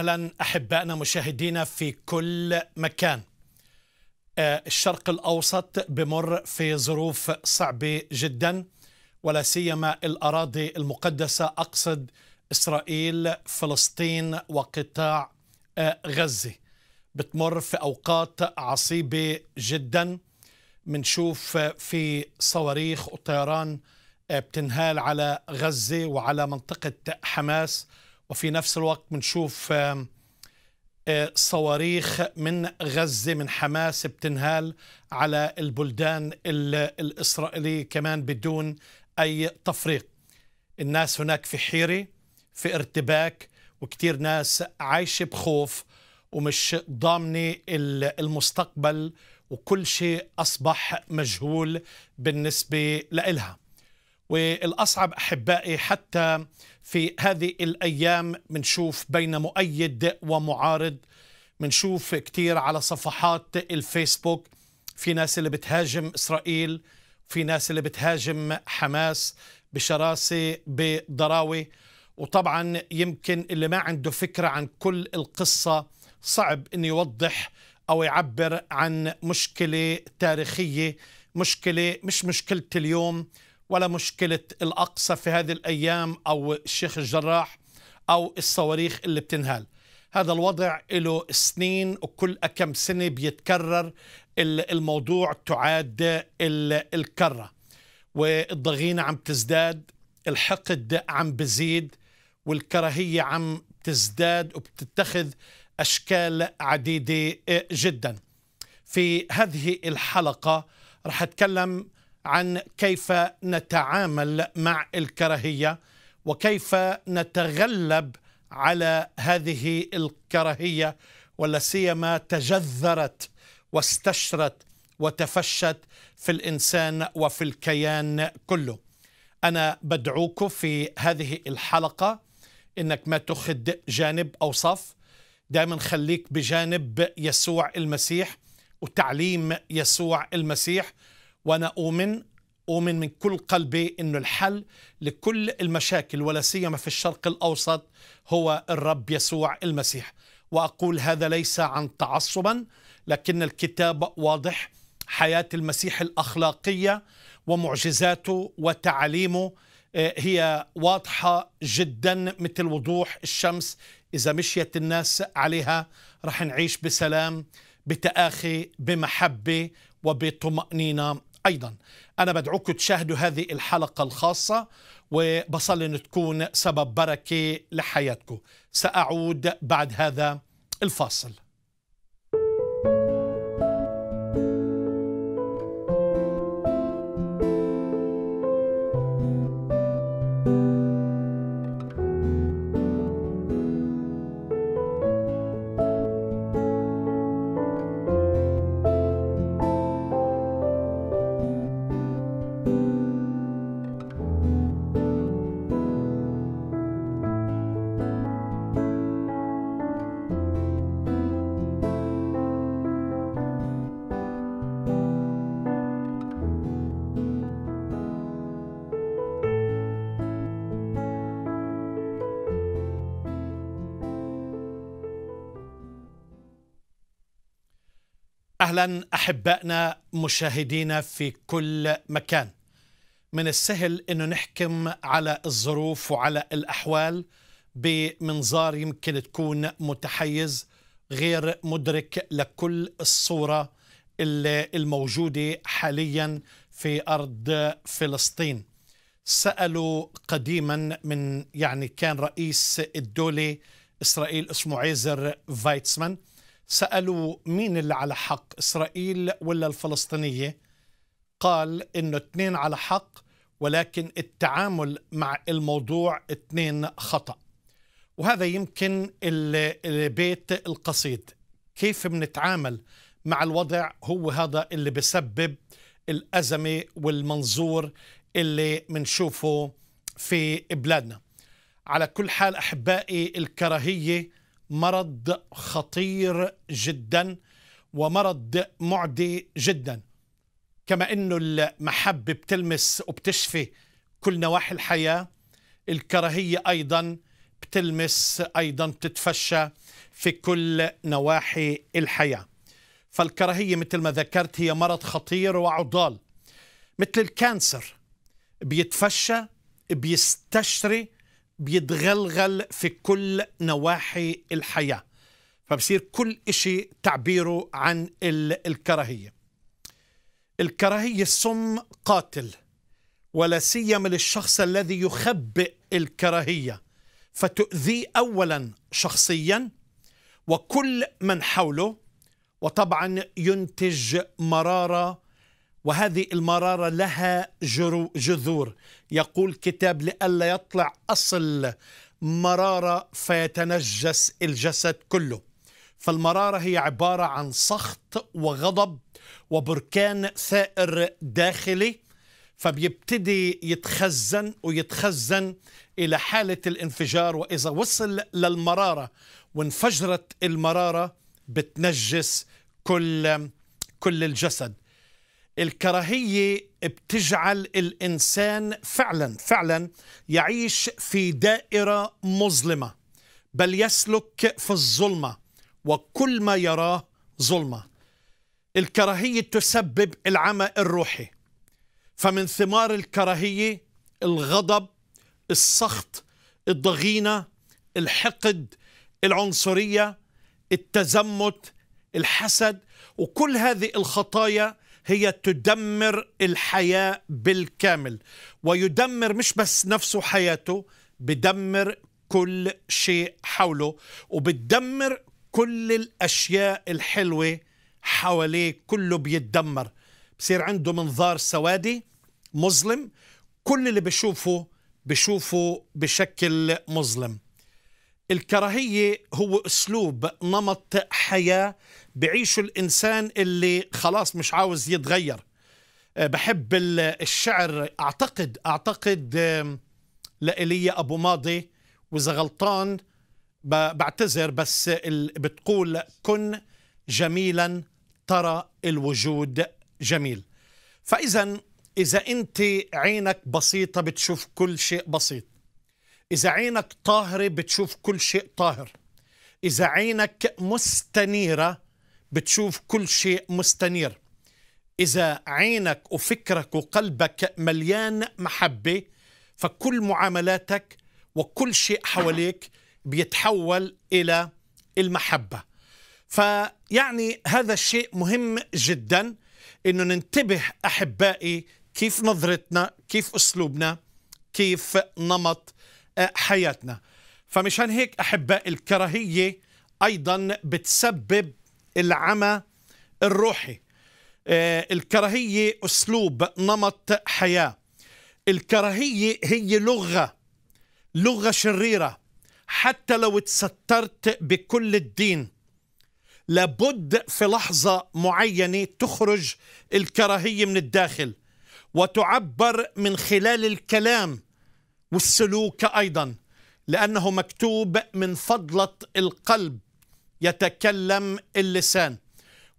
اهلا احبائنا مشاهدينا في كل مكان. آه، الشرق الاوسط بمر في ظروف صعبه جدا ولا سيما الاراضي المقدسه اقصد اسرائيل فلسطين وقطاع آه، غزه. بتمر في اوقات عصيبه جدا بنشوف في صواريخ وطيران آه، بتنهال على غزه وعلى منطقه حماس وفي نفس الوقت بنشوف آه، صواريخ من غزة من حماس بتنهال على البلدان الإسرائيلية كمان بدون أي تفريق الناس هناك في حيرة في ارتباك وكتير ناس عايشة بخوف ومش ضامنة المستقبل وكل شيء أصبح مجهول بالنسبة لإلها والأصعب أحبائي حتى في هذه الأيام منشوف بين مؤيد ومعارض منشوف كتير على صفحات الفيسبوك في ناس اللي بتهاجم إسرائيل في ناس اللي بتهاجم حماس بشراسة بضراوة وطبعا يمكن اللي ما عنده فكرة عن كل القصة صعب أن يوضح أو يعبر عن مشكلة تاريخية مشكلة مش مشكلة اليوم ولا مشكلة الأقصى في هذه الأيام أو الشيخ الجراح أو الصواريخ اللي بتنهال هذا الوضع له سنين وكل كم سنة بيتكرر الموضوع تعاد الكرة والضغينة عم تزداد الحقد عم بزيد والكراهية عم تزداد وبتتخذ أشكال عديدة آه، جدا في هذه الحلقة رح أتكلم عن كيف نتعامل مع الكراهيه وكيف نتغلب على هذه الكراهيه ولا سيما تجذرت واستشرت وتفشت في الانسان وفي الكيان كله. انا بدعوك في هذه الحلقه انك ما تخد جانب او صف دائما خليك بجانب يسوع المسيح وتعليم يسوع المسيح وأنا أؤمن أؤمن من كل قلبي أنه الحل لكل المشاكل ولا سيما في الشرق الأوسط هو الرب يسوع المسيح وأقول هذا ليس عن تعصبا لكن الكتاب واضح حياة المسيح الأخلاقية ومعجزاته وتعاليمه آه، هي واضحة جدا مثل وضوح الشمس إذا مشيت الناس عليها رح نعيش بسلام بتآخي بمحبة وبطمأنينة أيضا أنا بدعوكم تشاهدوا هذه الحلقة الخاصة وبصلي أن تكون سبب بركة لحياتكم سأعود بعد هذا الفاصل اهلا احبائنا مشاهدينا في كل مكان من السهل انه نحكم على الظروف وعلى الاحوال بمنظار يمكن تكون متحيز غير مدرك لكل الصوره الموجوده حاليا في ارض فلسطين سالوا قديما من يعني كان رئيس الدوله اسرائيل اسمه عيزر فايتسمان سألوا مين اللي على حق إسرائيل ولا الفلسطينية قال إنه اثنين على حق ولكن التعامل مع الموضوع اثنين خطأ وهذا يمكن البيت القصيد كيف بنتعامل مع الوضع هو هذا اللي بسبب الأزمة والمنظور اللي منشوفه في بلادنا على كل حال أحبائي الكراهية مرض خطير جدا ومرض معدي جدا كما انه المحبه بتلمس وبتشفي كل نواحي الحياه الكراهيه ايضا بتلمس ايضا بتتفشى في كل نواحي الحياه فالكراهيه مثل ما ذكرت هي مرض خطير وعضال مثل الكانسر بيتفشى بيستشري بيتغلغل في كل نواحي الحياة فبصير كل إشي تعبيره عن الكراهية الكراهية سم قاتل ولا سيما للشخص الذي يخبئ الكراهية فتؤذيه أولا شخصيا وكل من حوله وطبعا ينتج مرارة وهذه المرارة لها جرو جذور يقول كتاب لئلا يطلع أصل مرارة فيتنجس الجسد كله فالمرارة هي عبارة عن سخط وغضب وبركان ثائر داخلي فبيبتدي يتخزن ويتخزن إلى حالة الانفجار وإذا وصل للمرارة وانفجرت المرارة بتنجس كل كل الجسد الكراهية بتجعل الإنسان فعلا فعلا يعيش في دائرة مظلمة بل يسلك في الظلمة وكل ما يراه ظلمة الكراهية تسبب العمى الروحي فمن ثمار الكراهية الغضب السخط الضغينة الحقد العنصرية التزمت الحسد وكل هذه الخطايا هي تدمر الحياة بالكامل ويدمر مش بس نفسه حياته بدمر كل شيء حوله وبتدمر كل الأشياء الحلوة حواليه كله بيتدمر بصير عنده منظار سوادي مظلم كل اللي بشوفه بشوفه بشكل مظلم الكراهية هو أسلوب نمط حياة بعيشه الإنسان اللي خلاص مش عاوز يتغير أه، بحب الشعر أعتقد أعتقد لإلي أبو ماضي وإذا غلطان بعتذر بس بتقول كن جميلا ترى الوجود جميل فإذا إذا أنت عينك بسيطة بتشوف كل شيء بسيط إذا عينك طاهرة بتشوف كل شيء طاهر إذا عينك مستنيرة بتشوف كل شيء مستنير إذا عينك وفكرك وقلبك مليان محبة فكل معاملاتك وكل شيء حواليك بيتحول إلى المحبة فيعني هذا الشيء مهم جدا أنه ننتبه أحبائي كيف نظرتنا كيف أسلوبنا كيف نمط حياتنا فمشان هيك أحباء الكراهية أيضا بتسبب العمى الروحي آه، الكراهية أسلوب نمط حياة الكراهية هي لغة لغة شريرة حتى لو تسترت بكل الدين لابد في لحظة معينة تخرج الكراهية من الداخل وتعبر من خلال الكلام والسلوك أيضا لأنه مكتوب من فضلة القلب يتكلم اللسان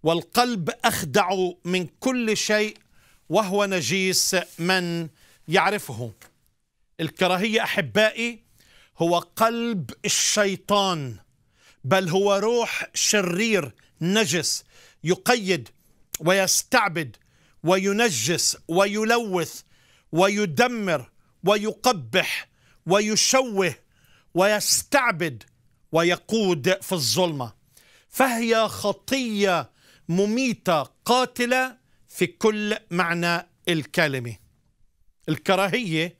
والقلب أخدع من كل شيء وهو نجيس من يعرفه الكراهية أحبائي هو قلب الشيطان بل هو روح شرير نجس يقيد ويستعبد وينجس ويلوث ويدمر ويقبح ويشوه ويستعبد ويقود في الظلمه فهي خطيه مميته قاتله في كل معنى الكلمه الكراهيه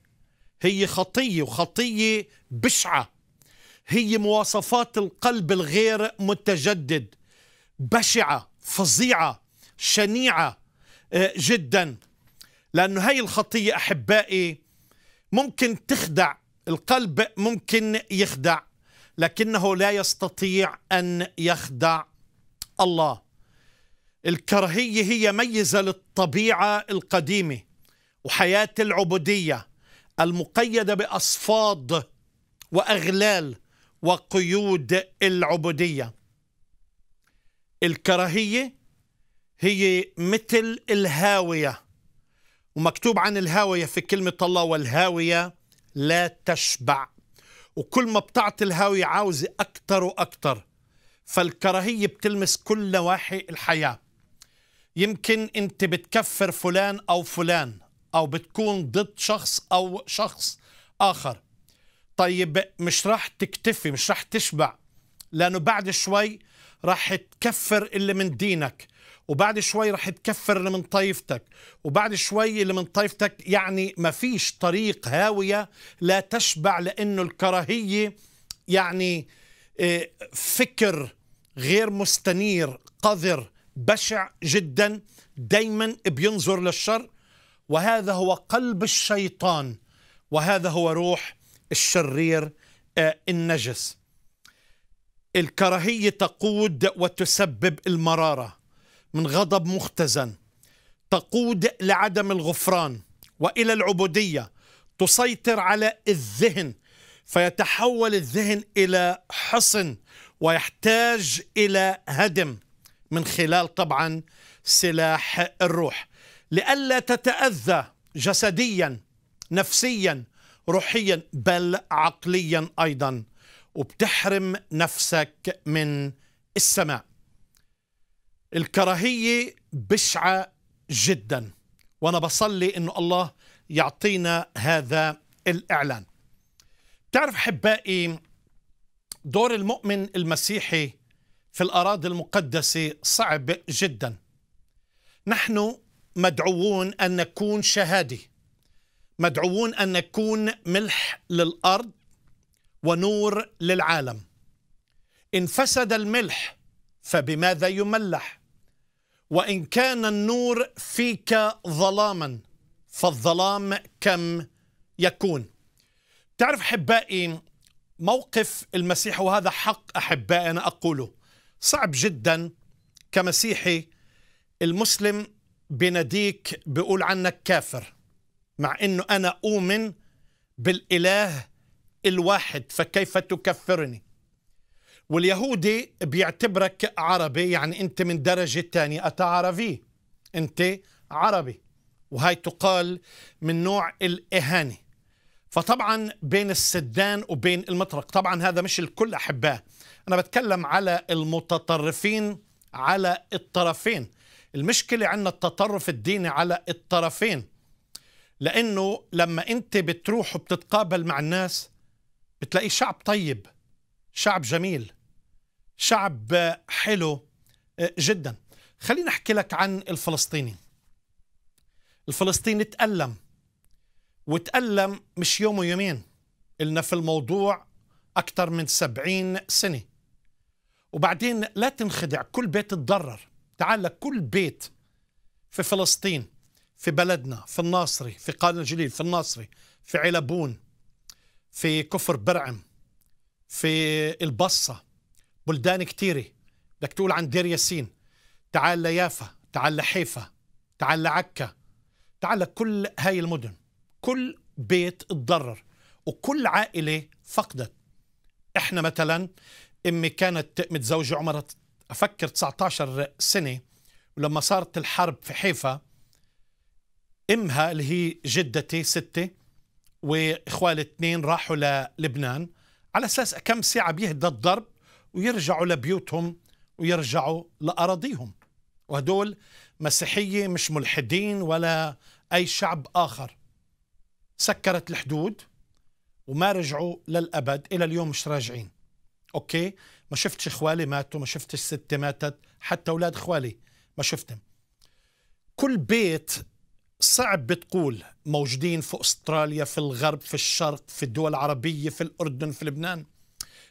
هي خطيه وخطيه بشعه هي مواصفات القلب الغير متجدد بشعه فظيعه شنيعه آه، جدا لانه هي الخطيه احبائي ممكن تخدع القلب ممكن يخدع لكنه لا يستطيع ان يخدع الله الكراهيه هي ميزه للطبيعه القديمه وحياه العبوديه المقيده باصفاد واغلال وقيود العبوديه الكراهيه هي مثل الهاويه ومكتوب عن الهاوية في كلمة الله والهاوية لا تشبع وكل ما بتعطي الهاوية عاوزة أكتر وأكتر فالكراهية بتلمس كل نواحي الحياة يمكن أنت بتكفر فلان أو فلان أو بتكون ضد شخص أو شخص آخر طيب مش راح تكتفي مش راح تشبع لأنه بعد شوي راح تكفر اللي من دينك وبعد شوي رح تكفر اللي من طائفتك وبعد شوي اللي من طائفتك يعني ما فيش طريق هاوية لا تشبع لأنه الكراهية يعني آه، فكر غير مستنير قذر بشع جدا دايما بينظر للشر وهذا هو قلب الشيطان وهذا هو روح الشرير آه، النجس الكراهية تقود وتسبب المرارة من غضب مختزن تقود لعدم الغفران والى العبوديه تسيطر على الذهن فيتحول الذهن الى حصن ويحتاج الى هدم من خلال طبعا سلاح الروح لئلا تتاذى جسديا نفسيا روحيا بل عقليا ايضا وبتحرم نفسك من السماء الكراهية بشعة جدا وأنا بصلي أنه الله يعطينا هذا الإعلان تعرف أحبائي دور المؤمن المسيحي في الأراضي المقدسة صعب جدا نحن مدعوون أن نكون شهادي مدعوون أن نكون ملح للأرض ونور للعالم إن فسد الملح فبماذا يملح وإن كان النور فيك ظلاما فالظلام كم يكون تعرف أحبائي موقف المسيح وهذا حق أحبائي أنا أقوله صعب جدا كمسيحي المسلم بناديك بيقول عنك كافر مع أنه أنا أؤمن بالإله الواحد فكيف تكفرني واليهودي بيعتبرك عربي يعني أنت من درجة ثانية أتى عربي أنت عربي وهي تقال من نوع الإهانة فطبعا بين السدان وبين المطرق طبعا هذا مش الكل أحباه أنا بتكلم على المتطرفين على الطرفين المشكلة عندنا التطرف الديني على الطرفين لأنه لما أنت بتروح وبتتقابل مع الناس بتلاقي شعب طيب شعب جميل شعب حلو آه، جدا خليني أحكي لك عن الفلسطيني الفلسطيني تألم وتألم مش يوم ويومين إلنا في الموضوع أكثر من سبعين سنة وبعدين لا تنخدع كل بيت تضرر تعال كل بيت في فلسطين في بلدنا في الناصري في قال الجليل في الناصري في علبون في كفر برعم في البصة بلدان كتيرة بدك تقول عن دير ياسين تعال ليافا تعال لحيفا تعال لعكا تعال لكل هاي المدن كل بيت اتضرر وكل عائلة فقدت احنا مثلا امي كانت متزوجة عمرها افكر 19 سنة ولما صارت الحرب في حيفا امها اللي هي جدتي ستة واخوالي اثنين راحوا للبنان على اساس كم ساعه بيهدى الضرب ويرجعوا لبيوتهم ويرجعوا لاراضيهم وهدول مسيحيه مش ملحدين ولا اي شعب اخر سكرت الحدود وما رجعوا للابد الى اليوم مش راجعين اوكي ما شفتش اخوالي ماتوا ما شفتش ستي ماتت حتى اولاد اخوالي ما شفتهم كل بيت صعب بتقول موجودين في استراليا في الغرب في الشرق في الدول العربيه في الاردن في لبنان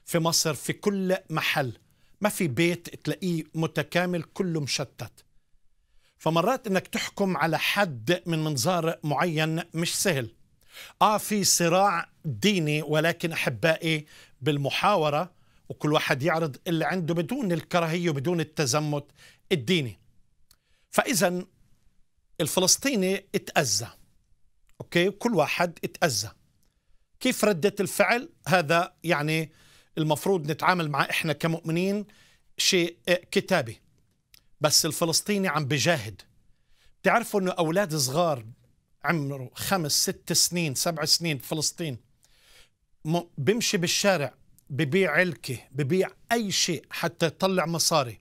في مصر في كل محل ما في بيت تلاقيه متكامل كله مشتت فمرات انك تحكم على حد من منظار معين مش سهل اه في صراع ديني ولكن احبائي بالمحاوره وكل واحد يعرض اللي عنده بدون الكراهيه وبدون التزمت الديني فاذا الفلسطيني اتأذى أوكي كل واحد اتأذى كيف ردة الفعل هذا يعني المفروض نتعامل معه إحنا كمؤمنين شيء كتابي بس الفلسطيني عم بجاهد بتعرفوا أنه أولاد صغار عمره خمس ست سنين سبع سنين فلسطين بمشي بالشارع ببيع علكة ببيع أي شيء حتى يطلع مصاري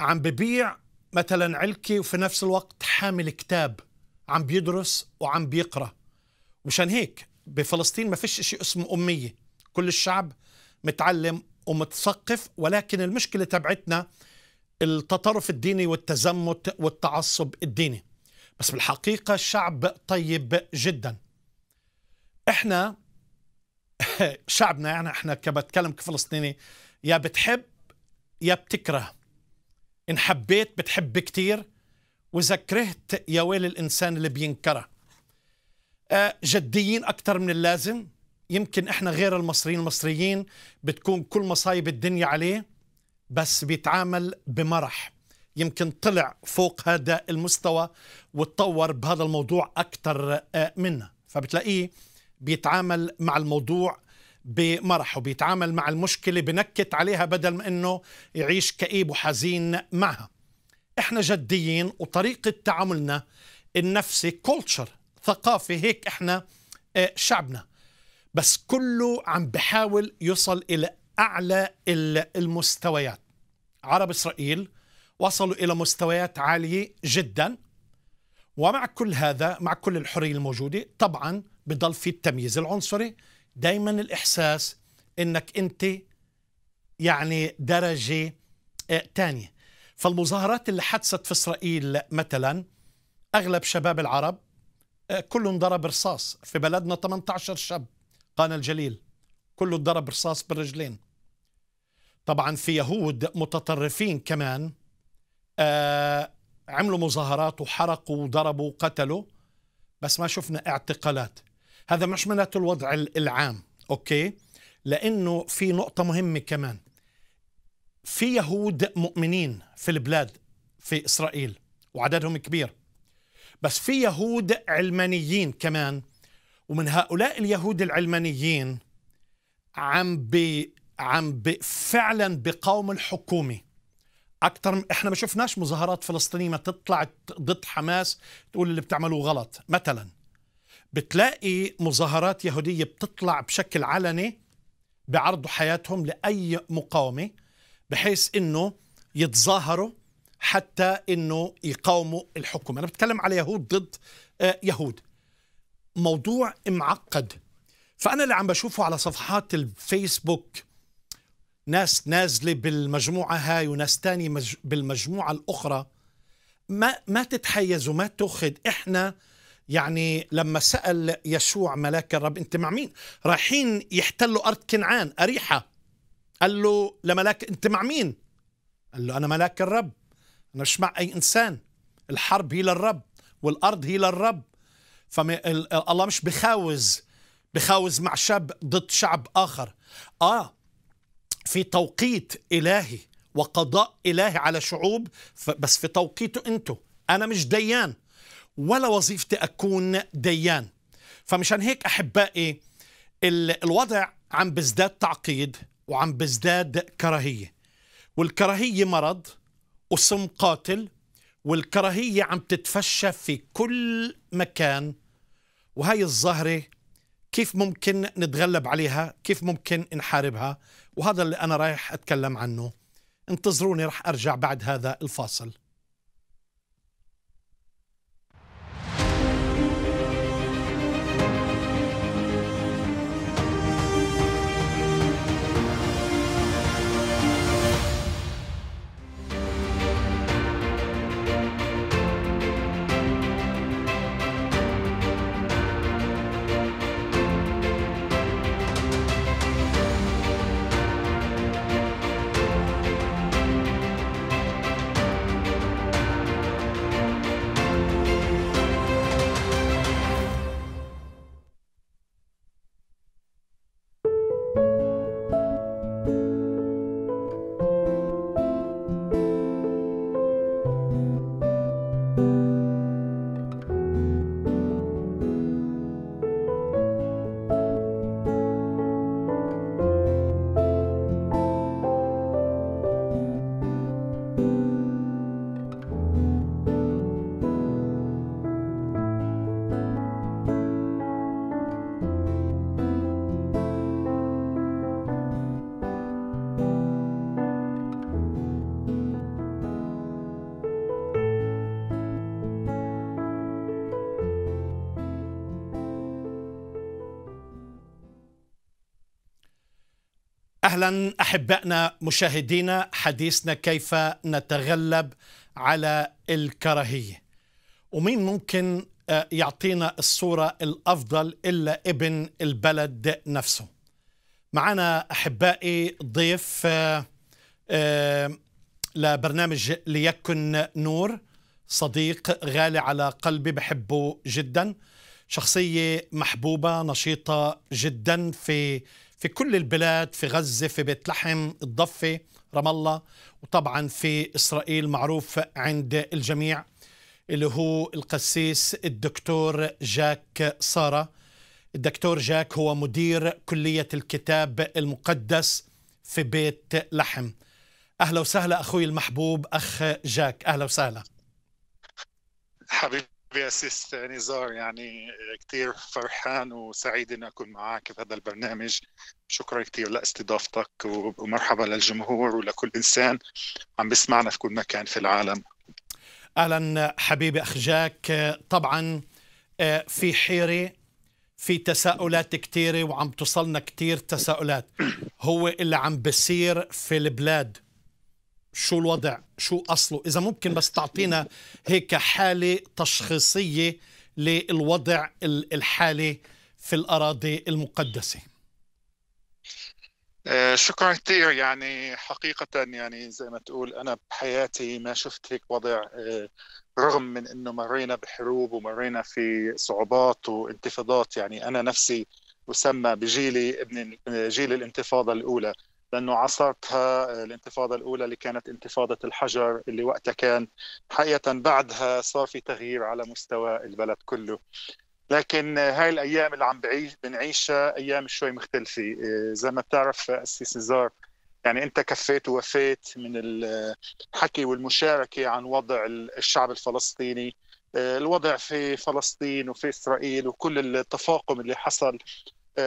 عم ببيع مثلا علكي وفي نفس الوقت حامل كتاب عم بيدرس وعم بيقرأ مشان هيك بفلسطين ما فيش شيء اسمه أمية كل الشعب متعلم ومتثقف ولكن المشكلة تبعتنا التطرف الديني والتزمت والتعصب الديني بس بالحقيقة الشعب طيب جدا احنا شعبنا يعني احنا كبتكلم كفلسطيني يا بتحب يا بتكره إن حبيت بتحب كتير وإذا كرهت يا ويل الإنسان اللي بينكره آه، جديين أكثر من اللازم يمكن إحنا غير المصريين المصريين بتكون كل مصايب الدنيا عليه بس بيتعامل بمرح يمكن طلع فوق هذا المستوى وتطور بهذا الموضوع أكثر آه، منا فبتلاقيه بيتعامل مع الموضوع بمرح وبيتعامل مع المشكله بنكت عليها بدل ما انه يعيش كئيب وحزين معها احنا جديين وطريقه تعاملنا النفسي كولتشر ثقافه هيك احنا آه، شعبنا بس كله عم بحاول يوصل الى اعلى المستويات عرب اسرائيل وصلوا الى مستويات عاليه جدا ومع كل هذا مع كل الحريه الموجوده طبعا بضل في التمييز العنصري دايما الإحساس أنك أنت يعني درجة آه، تانية فالمظاهرات اللي حدثت في إسرائيل مثلا أغلب شباب العرب آه، كلهم ضرب رصاص في بلدنا 18 شاب قال الجليل كله ضرب رصاص بالرجلين طبعا في يهود متطرفين كمان آه، عملوا مظاهرات وحرقوا وضربوا وقتلوا بس ما شفنا اعتقالات هذا مش معناته الوضع العام اوكي لانه في نقطه مهمه كمان في يهود مؤمنين في البلاد في اسرائيل وعددهم كبير بس في يهود علمانيين كمان ومن هؤلاء اليهود العلمانيين عم بي عم بي فعلا بقاوم الحكومه اكثر احنا ما شفناش مظاهرات فلسطينيه ما تطلع ضد حماس تقول اللي بتعملوه غلط مثلا بتلاقي مظاهرات يهودية بتطلع بشكل علني بعرضوا حياتهم لأي مقاومة بحيث أنه يتظاهروا حتى أنه يقاوموا الحكم أنا بتكلم على يهود ضد آه، يهود موضوع معقد فأنا اللي عم بشوفه على صفحات الفيسبوك ناس نازلة بالمجموعة هاي وناس تاني مج... بالمجموعة الأخرى ما ما تتحيز وما تاخذ احنا يعني لما سأل يسوع ملاك الرب أنت مع مين رايحين يحتلوا أرض كنعان أريحة قال له لملاك أنت مع مين قال له أنا ملاك الرب أنا مش مع أي إنسان الحرب هي للرب والأرض هي للرب فالله مش بخاوز بخاوز مع شاب ضد شعب آخر آه في توقيت إلهي وقضاء إلهي على شعوب بس في توقيته أنتوا أنا مش ديان ولا وظيفتي أكون ديان فمشان هيك أحبائي الوضع عم بزداد تعقيد وعم بزداد كراهية والكراهية مرض وسم قاتل والكراهية عم تتفشى في كل مكان وهي الظاهرة كيف ممكن نتغلب عليها كيف ممكن نحاربها وهذا اللي أنا رايح أتكلم عنه انتظروني رح أرجع بعد هذا الفاصل اهلا احبائنا مشاهدينا حديثنا كيف نتغلب على الكراهيه ومين ممكن آه، يعطينا الصوره الافضل الا ابن البلد نفسه معنا احبائي ضيف آه، آه، لبرنامج ليكن نور صديق غالي على قلبي بحبه جدا شخصيه محبوبه نشيطه جدا في في كل البلاد في غزة في بيت لحم الضفة رام الله وطبعا في إسرائيل معروف عند الجميع اللي هو القسيس الدكتور جاك سارة الدكتور جاك هو مدير كلية الكتاب المقدس في بيت لحم أهلا وسهلا أخوي المحبوب أخ جاك أهلا وسهلا حبيبي بأسس نزار يعني كثير فرحان وسعيد اني أكون معك بهذا البرنامج شكرا كثير لاستضافتك ومرحبا للجمهور ولكل إنسان عم بسمعنا في كل مكان في العالم أهلا حبيبي أخ جاك طبعا آه، في حيرة في تساؤلات كثيرة وعم توصلنا كثير تساؤلات هو اللي عم بصير في البلاد شو الوضع شو أصله إذا ممكن بس تعطينا هيك حالة تشخيصية للوضع الحالي في الأراضي المقدسة آه، شكرا كثير يعني حقيقة يعني زي ما تقول أنا بحياتي ما شفت هيك وضع آه، رغم من أنه مرينا بحروب ومرينا في صعوبات وانتفاضات يعني أنا نفسي أسمى بجيلي ابن آه، جيل الانتفاضة الأولى لانه عاصرتها آه، الانتفاضه الاولى اللي كانت انتفاضه الحجر اللي وقتها كان حقيقه بعدها صار في تغيير على مستوى البلد كله لكن آه، هاي الايام اللي عم بعيش بنعيشها ايام شوي مختلفه آه، زي ما بتعرف السيس نزار يعني انت كفيت ووفيت من الحكي والمشاركه عن وضع الشعب الفلسطيني الوضع في فلسطين وفي اسرائيل وكل التفاقم اللي حصل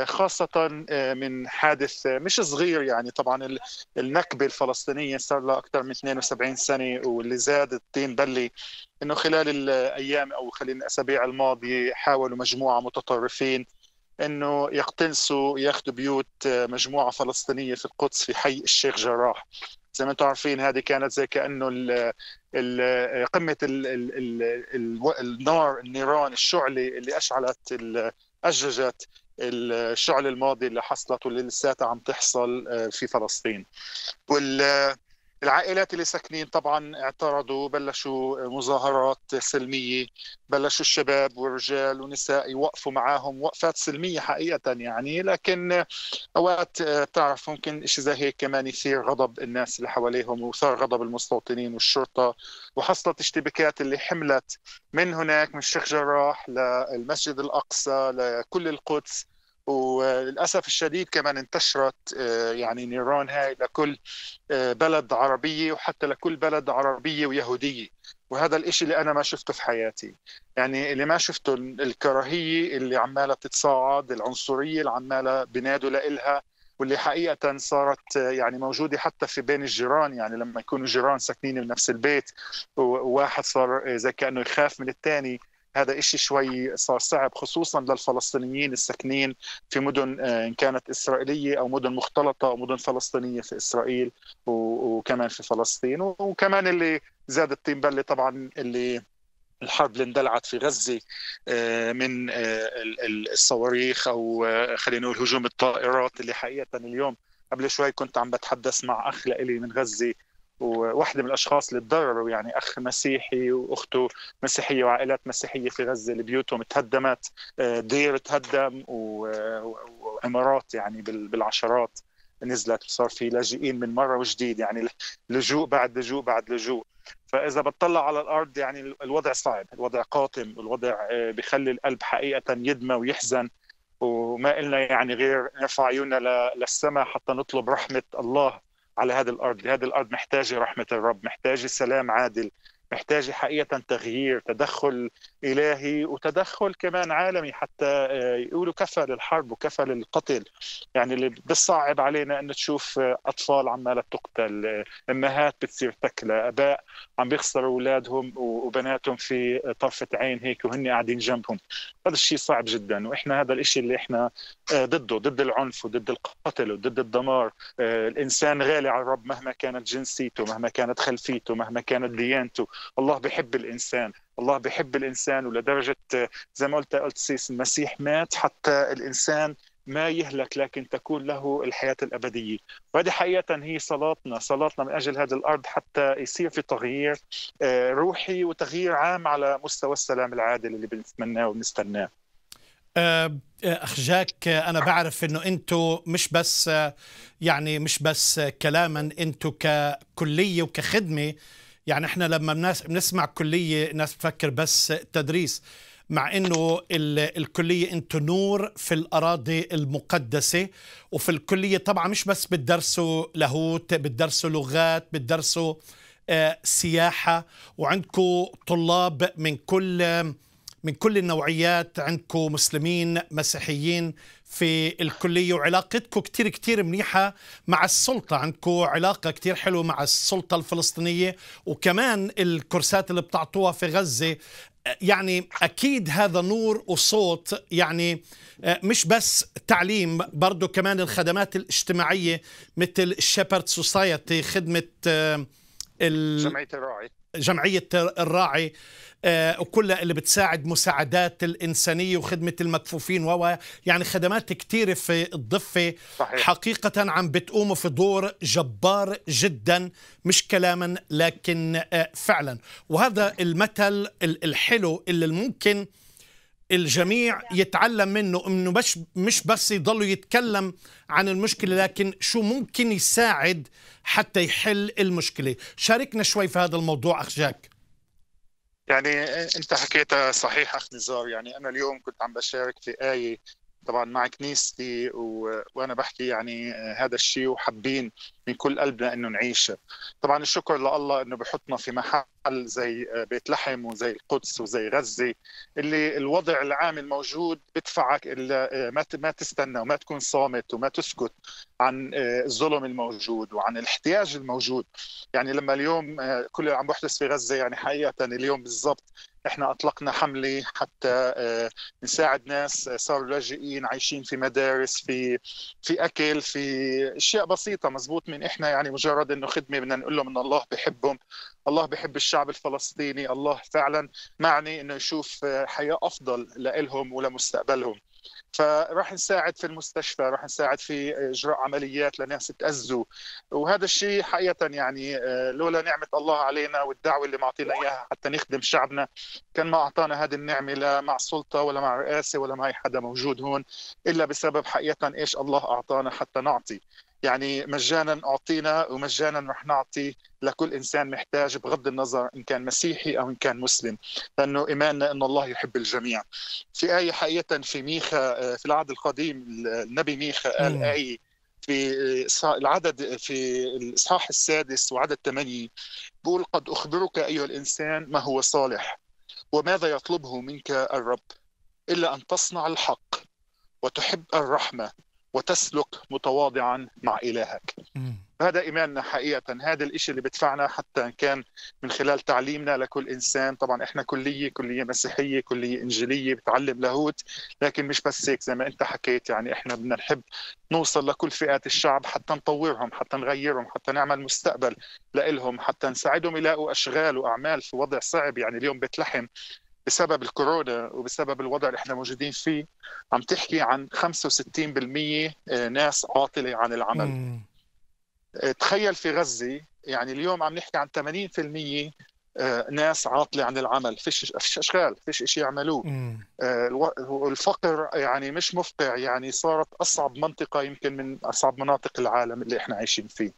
خاصة آه، من حادث آه، مش صغير يعني طبعا النكبة الفلسطينية صار لها أكثر من 72 سنة واللي زاد الطين بلي أنه خلال الأيام أو خلال الأسابيع الماضية حاولوا مجموعة متطرفين أنه يقتنصوا ياخذوا بيوت آه، مجموعة فلسطينية في القدس في حي الشيخ جراح زي ما انتم عارفين هذه كانت زي كانه الـ الـ قمه الـ الـ الـ النار النيران الشعله اللي اشعلت اججت الشعل الماضي اللي حصلت واللي لساتها عم تحصل آه، في فلسطين وال آه، العائلات اللي ساكنين طبعا اعترضوا بلشوا آه، مظاهرات سلميه بلشوا الشباب والرجال والنساء يوقفوا معاهم وقفات سلميه حقيقه يعني لكن اوقات بتعرف ممكن شيء زي هيك كمان يثير غضب الناس اللي حواليهم وثار غضب المستوطنين والشرطه وحصلت اشتباكات اللي حملت من هناك من الشيخ جراح للمسجد الاقصى لكل القدس وللاسف الشديد كمان انتشرت آه، يعني نيران هاي لكل آه، بلد عربيه وحتى لكل بلد عربيه ويهوديه وهذا الإشي اللي أنا ما شفته في حياتي يعني اللي ما شفته الكراهية اللي عمالة تتصاعد العنصرية اللي عمالة بنادوا لها واللي حقيقة صارت آه، يعني موجودة حتى في بين الجيران يعني لما يكونوا جيران ساكنين بنفس البيت وواحد صار زي كأنه يخاف من الثاني هذا إشي شوي صار صعب خصوصا للفلسطينيين الساكنين في مدن آه، إن كانت إسرائيلية أو مدن مختلطة أو مدن فلسطينية في إسرائيل وكمان في فلسطين وكمان اللي زاد الطين بلة طبعا اللي الحرب اللي اندلعت في غزة آه، من آه، الصواريخ أو خلينا نقول هجوم الطائرات اللي حقيقة اليوم قبل شوي كنت عم بتحدث مع أخ لإلي من غزة وواحدة من الأشخاص اللي تضرروا يعني أخ مسيحي وأخته مسيحية وعائلات مسيحية في غزة اللي بيوتهم تهدمت آه، دير تهدم وعمارات يعني بالعشرات نزلت وصار في لاجئين من مرة وجديد يعني لجوء بعد لجوء بعد لجوء فإذا بتطلع على الأرض يعني الوضع صعب الوضع قاتم الوضع آه، بخلي القلب حقيقة يدمى ويحزن وما إلنا يعني غير نرفع عيوننا للسماء حتى نطلب رحمة الله على هذه الارض هذه الارض محتاجه رحمه الرب محتاجه سلام عادل محتاجة حقيقة تغيير تدخل إلهي وتدخل كمان عالمي حتى آه، يقولوا كفى للحرب وكفى للقتل يعني اللي بصعب علينا أن تشوف آه، أطفال عمالة تقتل آه، أمهات بتصير تكلى أباء عم بيخسروا أولادهم وبناتهم في طرفة عين هيك وهن قاعدين جنبهم هذا الشيء صعب جدا وإحنا هذا الشيء اللي إحنا ضده ضد العنف وضد القتل وضد الدمار الإنسان غالي على الرب مهما كانت جنسيته مهما كانت خلفيته مهما كانت ديانته الله بحب الانسان الله بحب الانسان ولدرجه آه، زي ما قلت قلت سيس المسيح مات حتى الانسان ما يهلك لكن تكون له الحياة الأبدية وهذه حقيقة هي صلاتنا صلاتنا من أجل هذه الأرض حتى يصير في تغيير آه، روحي وتغيير عام على مستوى السلام العادل اللي بنتمناه وبنستناه آه، اخ جاك انا بعرف انه انتم مش بس يعني مش بس كلاما انتم ككليه وكخدمه يعني احنا لما بنسمع كليه ناس بتفكر بس تدريس مع انه الكليه انت نور في الاراضي المقدسه وفي الكليه طبعا مش بس بتدرسوا لاهوت بتدرسوا لغات بتدرسوا آه، سياحه وعندكم طلاب من كل من كل النوعيات عندكم مسلمين مسيحيين في الكلية وعلاقتكم كتير كتير منيحة مع السلطة عندكم علاقة كتير حلوة مع السلطة الفلسطينية وكمان الكورسات اللي بتعطوها في غزة يعني أكيد هذا نور وصوت يعني آه، مش بس تعليم برضو كمان الخدمات الاجتماعية مثل الشيبرد سوسايتي خدمة آه، ال... جمعية الراعي جمعية الراعي آه، وكل اللي بتساعد مساعدات الإنسانية وخدمة المكفوفين وهو يعني خدمات كثيرة في الضفة صحيح. حقيقة عم بتقوموا في دور جبار جدا مش كلاما لكن آه، فعلا وهذا المثل الحلو اللي ممكن الجميع يتعلم منه انه مش مش بس يضلوا يتكلم عن المشكله لكن شو ممكن يساعد حتى يحل المشكله شاركنا شوي في هذا الموضوع اخ جاك يعني انت حكيتها صحيح اخ نزار يعني انا اليوم كنت عم بشارك في ايه طبعا مع كنيستي و... وانا بحكي يعني هذا الشيء وحابين من كل قلبنا انه نعيش طبعا الشكر لله انه بحطنا في محل زي بيت لحم وزي القدس وزي غزه اللي الوضع العام الموجود بدفعك الا ما ما تستنى وما تكون صامت وما تسكت عن الظلم الموجود وعن الاحتياج الموجود يعني لما اليوم كل اللي عم بحدث في غزه يعني حقيقه اليوم بالضبط احنا اطلقنا حمله حتى آه، نساعد ناس آه، صاروا لاجئين عايشين في مدارس في في اكل في اشياء بسيطه مزبوط من احنا يعني مجرد انه خدمه بدنا نقول لهم ان الله بحبهم الله بحب الشعب الفلسطيني الله فعلا معني انه يشوف آه، حياه افضل لهم ولمستقبلهم فراح نساعد في المستشفى راح نساعد في اجراء عمليات لناس تاذوا وهذا الشيء حقيقه يعني آه، لولا نعمه الله علينا والدعوه اللي معطينا اياها حتى نخدم شعبنا كان ما اعطانا هذه النعمه لا مع السلطه ولا مع الرئاسه ولا مع اي حدا موجود هون الا بسبب حقيقه ايش الله اعطانا حتى نعطي يعني مجانا اعطينا ومجانا رح نعطي لكل انسان محتاج بغض النظر ان كان مسيحي او ان كان مسلم لانه ايماننا ان الله يحب الجميع في ايه حقيقه في ميخا آه، في العهد القديم النبي ميخا قال ايه في آه، العدد في الاصحاح السادس وعدد ثمانية بقول قد اخبرك ايها الانسان ما هو صالح وماذا يطلبه منك الرب الا ان تصنع الحق وتحب الرحمه وتسلك متواضعا مع إلهك هذا إيماننا حقيقة هذا الإشي اللي بدفعنا حتى إن كان من خلال تعليمنا لكل إنسان طبعا إحنا كلية كلية مسيحية كلية إنجيلية بتعلم لاهوت لكن مش بس هيك زي ما أنت حكيت يعني إحنا بدنا نحب نوصل لكل فئات الشعب حتى نطورهم حتى نغيرهم حتى نعمل مستقبل لإلهم حتى نساعدهم يلاقوا أشغال وأعمال في وضع صعب يعني اليوم بتلحم بسبب الكورونا وبسبب الوضع اللي احنا موجودين فيه عم تحكي عن 65% آه، ناس عاطله عن العمل آه، تخيل في غزه يعني اليوم عم نحكي عن 80% آه، ناس عاطله عن العمل فيش فيش اشغال فيش شيء يعملوه الفقر يعني مش مفقع يعني صارت اصعب منطقه يمكن من اصعب مناطق العالم اللي احنا عايشين فيه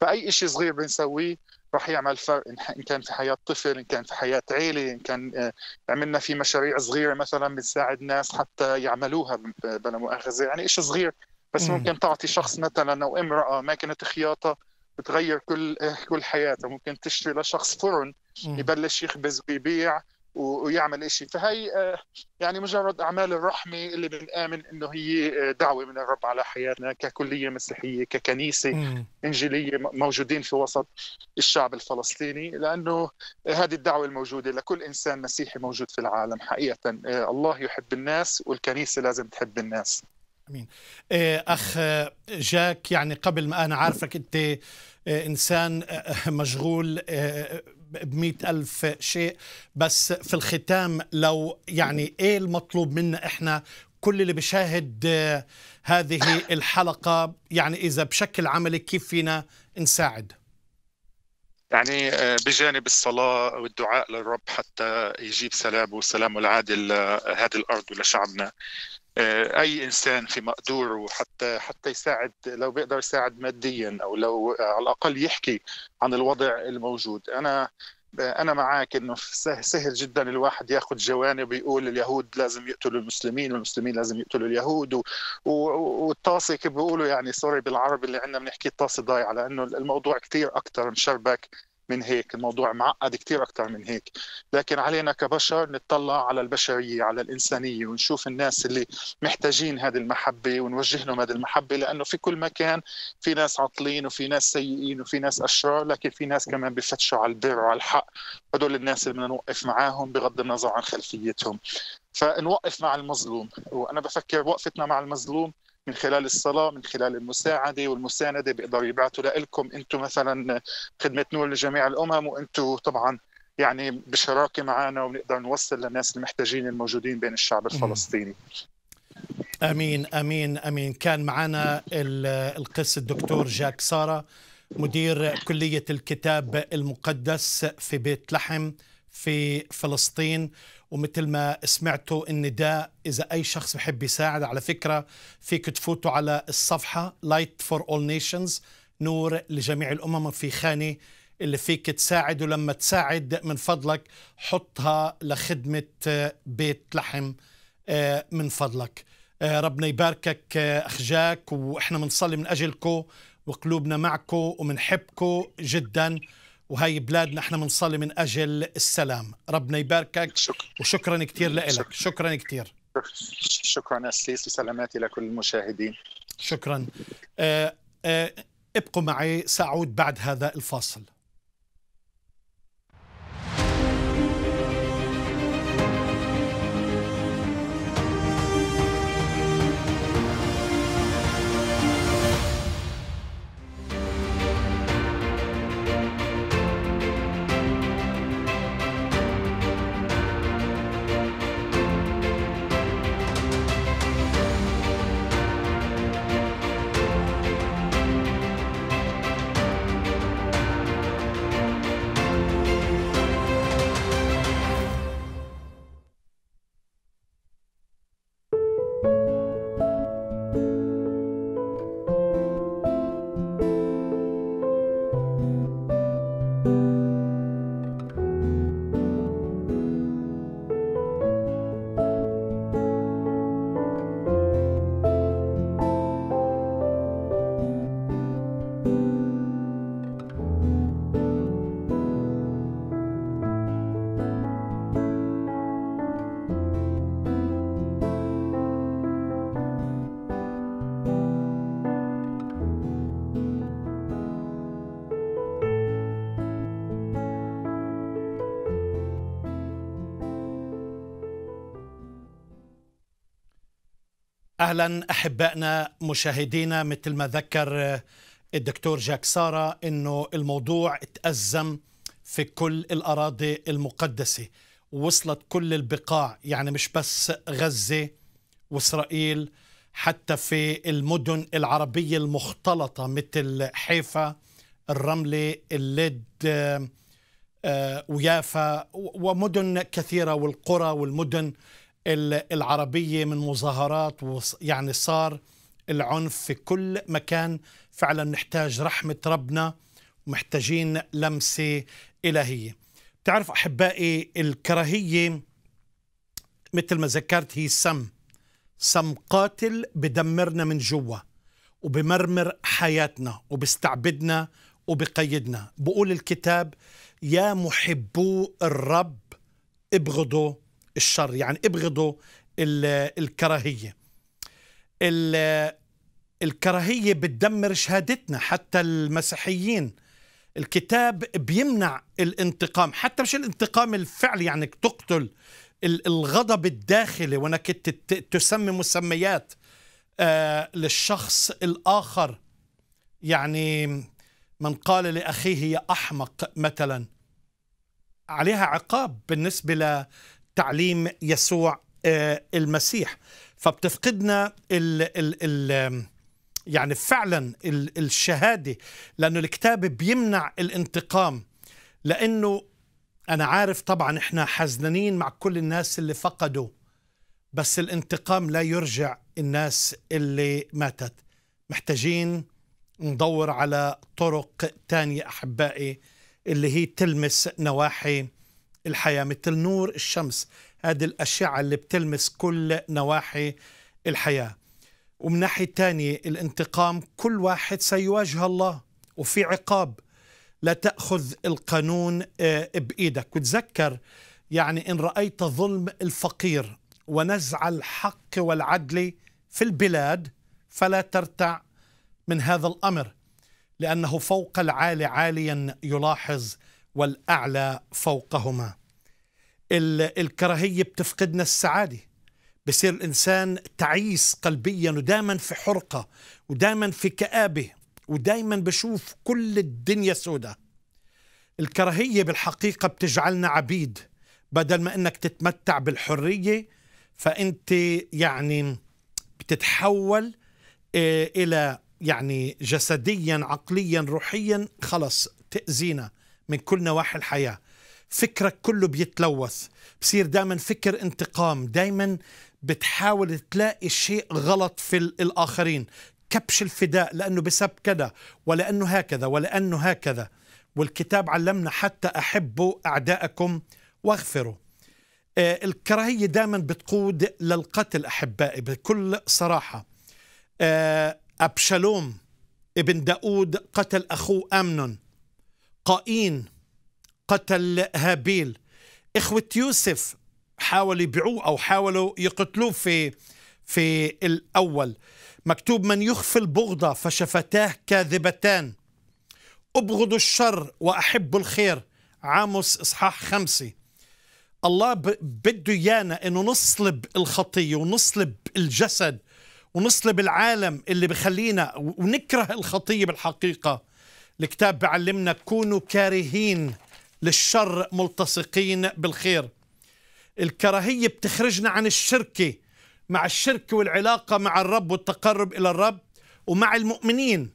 فاي شيء صغير بنسويه راح يعمل فرق ان كان في حياه طفل ان كان في حياه عيله ان كان آه، عملنا في مشاريع صغيره مثلا بتساعد ناس حتى يعملوها بلا مؤاخذه يعني شيء صغير بس ممكن تعطي شخص مثلا او امراه ماكينه خياطه بتغير كل آه، كل حياته ممكن تشتري لشخص فرن يبلش يخبز ويبيع ويعمل شيء فهي آه، يعني مجرد أعمال الرحمة اللي بنآمن إنه هي آه، دعوة من الرب على حياتنا ككلية مسيحية ككنيسة إنجيلية موجودين في وسط الشعب الفلسطيني لأنه آه، هذه الدعوة الموجودة لكل إنسان مسيحي موجود في العالم حقيقة الله يحب الناس والكنيسة لازم تحب الناس امين اخ جاك يعني قبل ما انا عارفك انت انسان مشغول ب ألف شيء بس في الختام لو يعني إيه المطلوب منا إحنا كل اللي بيشاهد آه، هذه الحلقة يعني إذا بشكل عملي كيف فينا نساعد يعني آه، بجانب الصلاة والدعاء للرب حتى يجيب سلامه وسلامه العادل لهذه آه، الأرض ولشعبنا آه، اي انسان في مقدوره حتى حتى يساعد لو بيقدر يساعد ماديا او لو آه، على الاقل يحكي عن الوضع الموجود انا انا معك انه سهل جدا الواحد ياخذ جوانب ويقول اليهود لازم يقتلوا المسلمين والمسلمين لازم يقتلوا اليهود والطاسه كيف بيقولوا يعني سوري بالعربي اللي عندنا بنحكي الطاسه ضايعه لانه الموضوع كثير اكثر مشربك من هيك الموضوع معقد كتير أكثر من هيك لكن علينا كبشر نتطلع على البشرية على الإنسانية ونشوف الناس اللي محتاجين هذه المحبة ونوجه لهم هذه المحبة لأنه في كل مكان في ناس عاطلين وفي ناس سيئين وفي ناس أشرار لكن في ناس كمان بفتشوا على البر وعلى الحق هدول الناس اللي بدنا نوقف معاهم بغض النظر عن خلفيتهم فنوقف مع المظلوم وأنا بفكر وقفتنا مع المظلوم من خلال الصلاه من خلال المساعده والمسانده بيقدروا يبعثوا لكم انتم مثلا خدمه نور لجميع الامم وانتم طبعا يعني بشراكه معنا وبنقدر نوصل للناس المحتاجين الموجودين بين الشعب الفلسطيني امين امين امين كان معنا القس الدكتور جاك ساره مدير كليه الكتاب المقدس في بيت لحم في فلسطين ومثل ما سمعتوا النداء إذا أي شخص بحب يساعد على فكرة فيك تفوتوا على الصفحة Light for All Nations نور لجميع الأمم في خانة اللي فيك تساعد ولما تساعد من فضلك حطها لخدمة آه، بيت لحم آه، من فضلك آه، ربنا يباركك اخجاك وإحنا بنصلي من أجلكم وقلوبنا معكم ومنحبكم جداً وهي بلادنا احنا بنصلي من اجل السلام ربنا يباركك شكرا. وشكرا كثير لك شكرا, شكرا كثير شكرا اسيس وسلاماتي لكل المشاهدين شكرا آآ آه، آآ آه، ابقوا معي سأعود بعد هذا الفاصل اهلا احبائنا مشاهدينا مثل ما ذكر آه، الدكتور جاك سارة انه الموضوع تأزم في كل الاراضي المقدسه وصلت كل البقاع يعني مش بس غزه واسرائيل حتى في المدن العربيه المختلطه مثل حيفا الرمله اللد آه، آه، ويافا ومدن كثيره والقرى والمدن العربية من مظاهرات يعني صار العنف في كل مكان فعلا نحتاج رحمة ربنا ومحتاجين لمسة إلهية تعرف أحبائي الكراهية مثل ما ذكرت هي سم سم قاتل بدمرنا من جوا وبمرمر حياتنا وبستعبدنا وبقيدنا بقول الكتاب يا محبو الرب ابغضوا الشر يعني ابغضوا الكراهية الكراهية بتدمر شهادتنا حتى المسيحيين الكتاب بيمنع الانتقام حتى مش الانتقام الفعلي يعني تقتل الغضب الداخلي وانك تسمي مسميات آه، للشخص الاخر يعني من قال لاخيه يا احمق مثلا عليها عقاب بالنسبه تعليم يسوع آه، المسيح فبتفقدنا ال ال ال يعني فعلا ال الشهاده لانه الكتاب بيمنع الانتقام لانه انا عارف طبعا احنا حزنانين مع كل الناس اللي فقدوا بس الانتقام لا يرجع الناس اللي ماتت محتاجين ندور على طرق تانية احبائي اللي هي تلمس نواحي الحياة مثل نور الشمس هذه الأشعة اللي بتلمس كل نواحي الحياة ومن ناحية تانية الانتقام كل واحد سيواجه الله وفي عقاب لا تأخذ القانون آه، بإيدك وتذكر يعني إن رأيت ظلم الفقير ونزع الحق والعدل في البلاد فلا ترتع من هذا الأمر لأنه فوق العالي عاليا يلاحظ والأعلى فوقهما الكراهية بتفقدنا السعادة بصير الإنسان تعيس قلبيا ودائما في حرقة ودائما في كآبة ودائما بشوف كل الدنيا سوداء الكراهية بالحقيقة بتجعلنا عبيد بدل ما أنك تتمتع بالحرية فأنت يعني بتتحول آه، إلى يعني جسديا عقليا روحيا خلص تأذينا من كل نواحي الحياة فكرك كله بيتلوث بصير دائما فكر انتقام دائما بتحاول تلاقي شيء غلط في الآخرين كبش الفداء لأنه بسبب كذا ولأنه هكذا ولأنه هكذا والكتاب علمنا حتى أحبوا أعداءكم واغفروا آه، الكراهية دائما بتقود للقتل أحبائي بكل صراحة آه، أبشالوم ابن داود قتل أخوه أمنون قائين قتل هابيل إخوة يوسف حاولوا يبيعوه أو حاولوا يقتلوه في في الأول مكتوب من يخفي البغضة فشفتاه كاذبتان أبغض الشر وأحب الخير عاموس إصحاح خمسة الله بده إيانا إنه نصلب الخطية ونصلب الجسد ونصلب العالم اللي بخلينا ونكره الخطية بالحقيقة الكتاب بعلمنا كونوا كارهين للشر ملتصقين بالخير الكراهية بتخرجنا عن الشركة مع الشركة والعلاقة مع الرب والتقرب إلى الرب ومع المؤمنين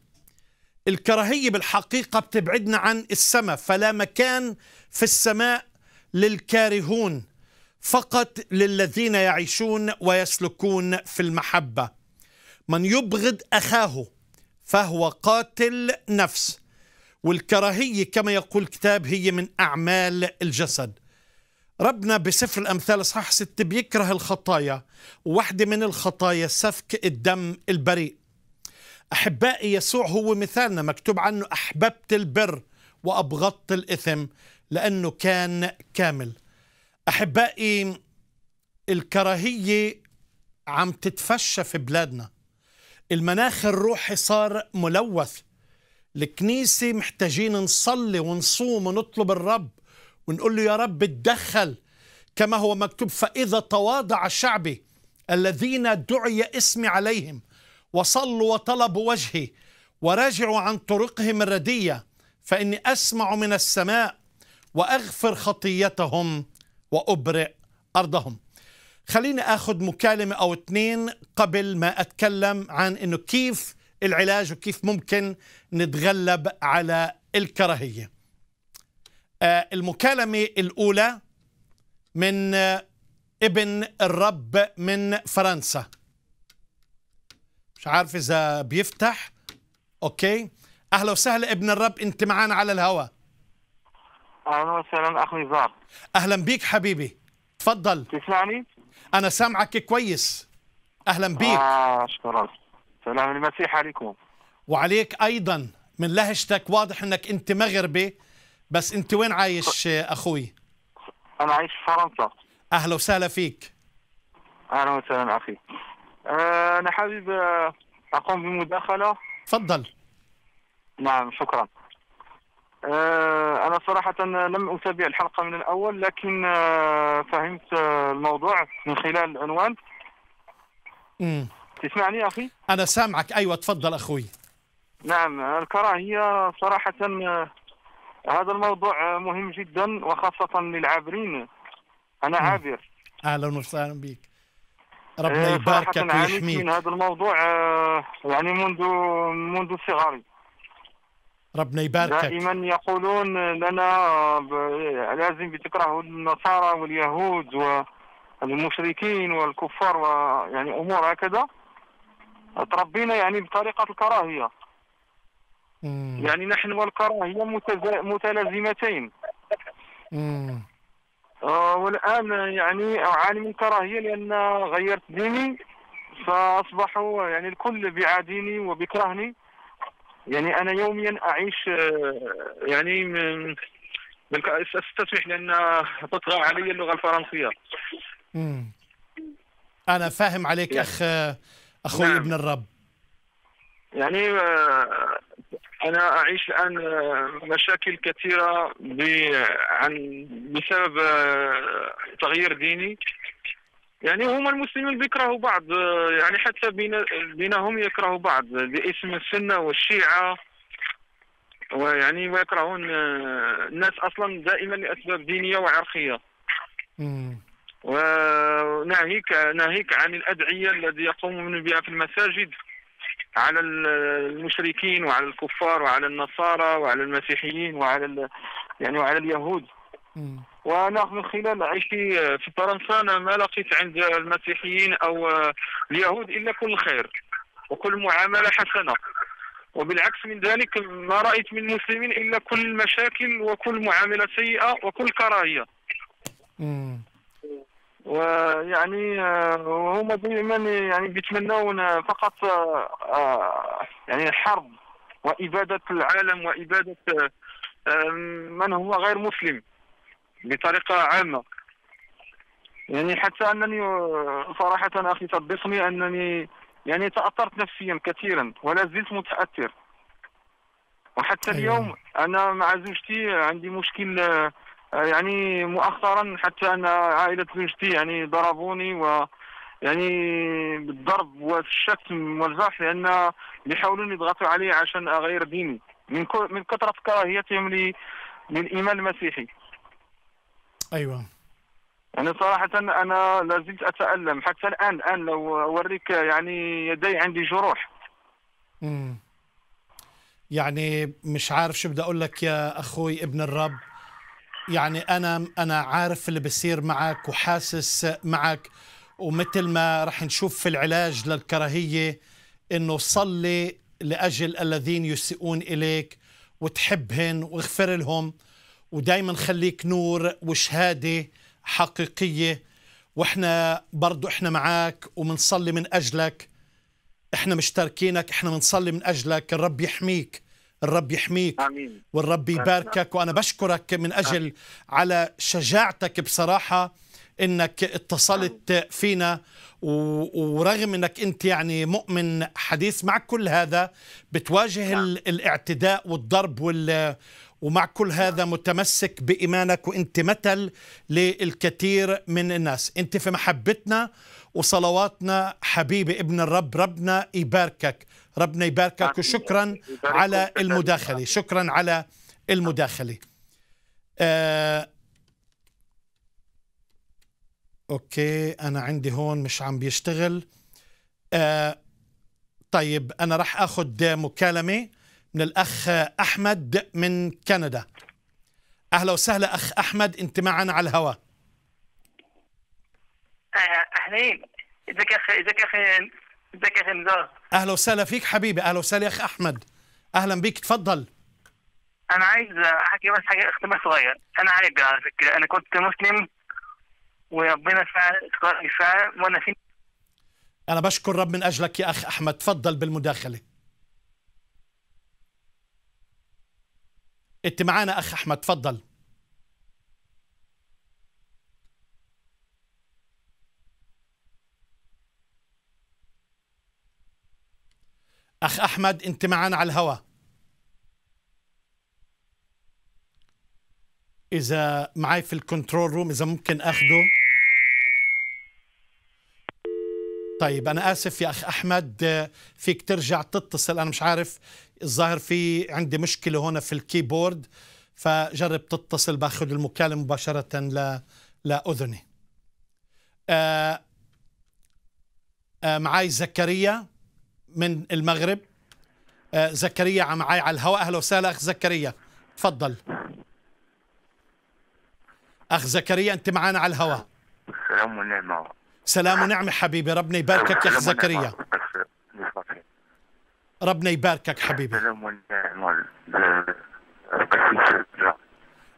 الكراهية بالحقيقة بتبعدنا عن السماء فلا مكان في السماء للكارهون فقط للذين يعيشون ويسلكون في المحبة من يبغض أخاه فهو قاتل نفس والكراهية كما يقول الكتاب هي من أعمال الجسد ربنا بسفر الأمثال أصحاح ستة بيكره الخطايا وواحدة من الخطايا سفك الدم البريء أحبائي يسوع هو مثالنا مكتوب عنه أحببت البر وأبغضت الإثم لأنه كان كامل أحبائي الكراهية عم تتفشى في بلادنا المناخ الروحي صار ملوث الكنيسة محتاجين نصلي ونصوم ونطلب الرب ونقول له يا رب اتدخل كما هو مكتوب فإذا تواضع شعبي الذين دعي اسمي عليهم وصلوا وطلبوا وجهي ورجعوا عن طرقهم الردية فإني أسمع من السماء وأغفر خطيتهم وأبرئ أرضهم خليني أخذ مكالمة أو اثنين قبل ما أتكلم عن أنه كيف العلاج وكيف ممكن نتغلب على الكراهية آه، المكالمة الأولى من آه، ابن الرب من فرنسا مش عارف إذا بيفتح أوكي أهلا وسهلا ابن الرب أنت معانا على الهواء أهلا وسهلا أخي نزار أهلا بيك حبيبي تفضل تسمعني؟ أنا سامعك كويس أهلا بيك آه شكرا سلام المسيح عليكم وعليك ايضا من لهجتك واضح انك انت مغربي بس انت وين عايش اخوي؟ انا عايش في فرنسا اهلا وسهلا فيك اهلا وسهلا اخي أه، انا حابب أه، اقوم بمداخله تفضل نعم شكرا أه، انا صراحه لم اتابع الحلقه من الاول لكن فهمت الموضوع من خلال العنوان امم تسمعني أخي؟ أنا سامعك أيوة تفضل أخوي نعم الكراهية صراحة آه، هذا الموضوع آه، مهم جدا وخاصة للعابرين أنا مم. عابر أهلا وسهلا بك ربنا آه، يباركك ويحميك من هذا الموضوع يعني منذ منذ صغري ربنا يباركك دائما يقولون لنا لازم بتكرهوا النصارى واليهود والمشركين والكفار ويعني امور هكذا تربينا يعني بطريقه الكراهيه مم. يعني نحن والكراهيه متلازمتين آه والان يعني اعاني من كراهيه لان غيرت ديني فاصبحوا يعني الكل بيعاديني وبيكرهني يعني انا يوميا اعيش آه، يعني من استسمح لان تطغى علي اللغه الفرنسيه مم. انا فاهم عليك يعني. اخ اخوي نعم. ابن الرب يعني آه، انا اعيش الان آه، مشاكل كثيره عن بسبب آه، تغيير ديني يعني هما المسلمين بيكرهوا بعض يعني حتى بينهم يكرهوا بعض باسم السنه والشيعه ويعني ويكرهون الناس اصلا دائما لاسباب دينيه وعرقيه. امم وناهيك ناهيك عن الادعيه الذي يقوم بها في المساجد على المشركين وعلى الكفار وعلى النصارى وعلى المسيحيين وعلى يعني وعلى اليهود وانا من خلال عيشي في فرنسا انا ما لقيت عند المسيحيين او اليهود الا كل خير وكل معامله حسنه وبالعكس من ذلك ما رايت من المسلمين الا كل مشاكل وكل معامله سيئه وكل كراهيه ويعني آه، هما دائما يعني بيتمنون فقط آه، آه، يعني الحرب وإبادة العالم وإبادة من هو غير مسلم بطريقة عامة يعني حتى أنني صراحة أخي صدقني أنني يعني تأثرت نفسيا كثيرا ولا زلت متأثر وحتى أيوة. اليوم أنا مع زوجتي عندي مشكل آه، يعني مؤخرا حتى ان عائله زوجتي يعني ضربوني و يعني بالضرب والشتم والجرح لان يحاولون يضغطوا علي عشان اغير ديني من من كثره كراهيتهم للايمان المسيحي. ايوه. يعني صراحة أنا لازلت أتألم حتى الآن الآن لو أوريك يعني يدي عندي جروح. امم يعني مش عارف شو بدي أقول لك يا أخوي ابن الرب يعني انا انا عارف اللي بصير معك وحاسس معك ومثل ما رح نشوف في العلاج للكراهيه انه صلي لاجل الذين يسيئون اليك وتحبهن واغفر لهم ودائما خليك نور وشهاده حقيقيه واحنا برضو احنا معك ومنصلي من اجلك احنا مشتركينك احنا بنصلي من اجلك الرب يحميك الرب يحميك آمين. والرب يباركك وأنا بشكرك من أجل آمين. على شجاعتك بصراحة انك اتصلت آمين. فينا ورغم انك انت يعني مؤمن حديث مع كل هذا بتواجه نعم. آمين. الاعتداء والضرب وال ومع كل هذا نعم. متمسك بايمانك وانت مثل للكثير من الناس انت في محبتنا وصلواتنا حبيبي ابن الرب ربنا يباركك ربنا يباركك وشكرا على المداخلة شكرا على المداخلة آه اوكي انا عندي هون مش عم بيشتغل آه طيب انا راح اخذ مكالمه من الاخ احمد من كندا اهلا وسهلا اخ احمد انت معنا على الهواء آه، اهلين ازيك يا اخي ازيك يا اخي ازيك يا اخي نزار اهلا وسهلا فيك حبيبي اهلا وسهلا يا اخي احمد اهلا بيك تفضل انا عايز احكي بس حاجه اختبار صغير انا عايز على فكره انا كنت مسلم وربنا يسعى وانا في انا بشكر رب من اجلك يا اخ احمد تفضل بالمداخله انت معانا اخ احمد تفضل أخ أحمد أنت معنا على الهواء إذا معي في الكنترول روم إذا ممكن أخده طيب أنا آسف يا أخ أحمد فيك ترجع تتصل أنا مش عارف الظاهر في عندي مشكلة هنا في الكيبورد فجرب تتصل باخذ المكالمة مباشرة ل... لأذني آه آه معي زكريا من المغرب آه، زكريا معي على الهواء اهلا وسهلا اخ زكريا تفضل اخ زكريا انت معنا على الهواء سلام ونعمه سلام ونعمه حبيبي ربنا يباركك يا اخ زكريا ربنا يباركك حبيبي آه،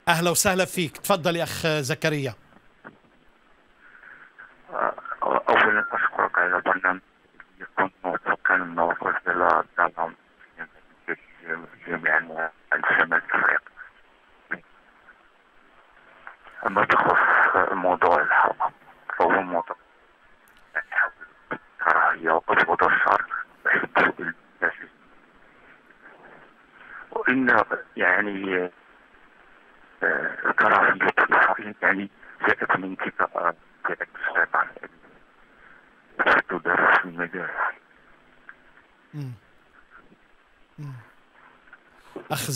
اهلا وسهلا فيك تفضل يا اخ زكريا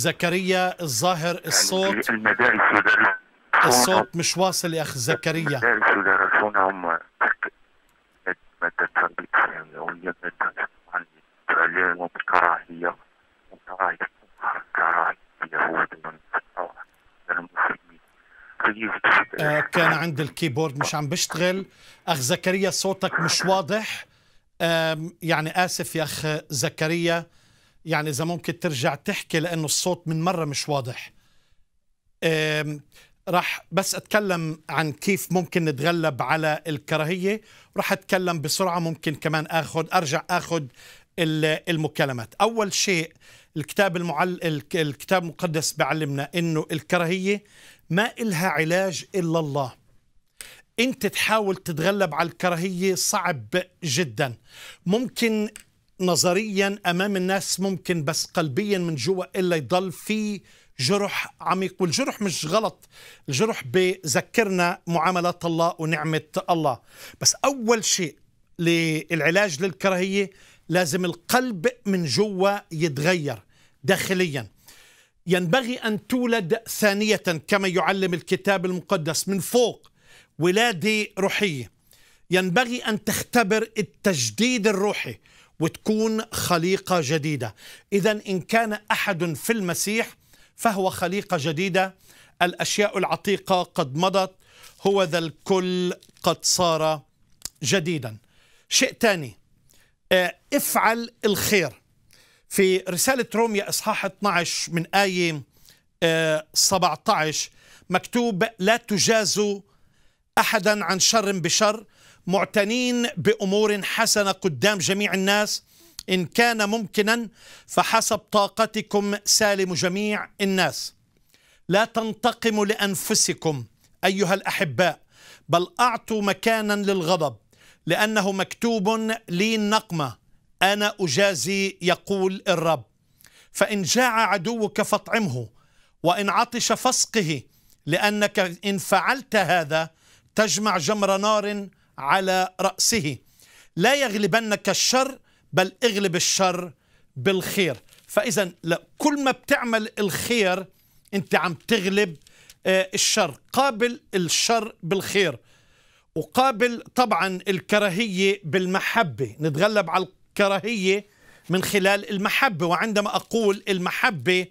زكريا الظاهر يعني الصوت يعني المدارس الصوت مش واصل يا اخ زكريا المدارس هم طيب، آه، كان عند الكيبورد مش عم بشتغل أخ زكريا صوتك مش واضح يعني آسف يا أخ زكريا يعني اذا ممكن ترجع تحكي لانه الصوت من مره مش واضح راح بس اتكلم عن كيف ممكن نتغلب على الكراهيه راح اتكلم بسرعه ممكن كمان اخذ ارجع اخذ المكالمات اول شيء الكتاب المعل... الكتاب المقدس بعلمنا انه الكراهيه ما إلها علاج الا الله انت تحاول تتغلب على الكراهيه صعب جدا ممكن نظريا امام الناس ممكن بس قلبيا من جوا الا يضل في جرح عميق والجرح مش غلط الجرح بذكرنا معاملات الله ونعمة الله بس أول شيء للعلاج للكراهية لازم القلب من جوا يتغير داخليا ينبغي أن تولد ثانية كما يعلم الكتاب المقدس من فوق ولادة روحية ينبغي أن تختبر التجديد الروحي وتكون خليقة جديدة إذا إن كان أحد في المسيح فهو خليقة جديدة الأشياء العتيقة قد مضت هو ذا الكل قد صار جديدا شيء ثاني آه، افعل الخير في رسالة روميا إصحاح 12 من آية 17 آه، مكتوب لا تجازوا أحدا عن شر بشر معتنين بأمور حسنة قدام جميع الناس إن كان ممكنا فحسب طاقتكم سالم جميع الناس لا تنتقموا لأنفسكم أيها الأحباء بل أعطوا مكانا للغضب لأنه مكتوب لي النقمة أنا أجازي يقول الرب فإن جاع عدوك فاطعمه وإن عطش فاسقه لأنك إن فعلت هذا تجمع جمر نار على رأسه لا يغلبنك الشر بل اغلب الشر بالخير فإذا كل ما بتعمل الخير أنت عم تغلب آه، الشر قابل الشر بالخير وقابل طبعا الكراهية بالمحبة نتغلب على الكراهية من خلال المحبة وعندما أقول المحبة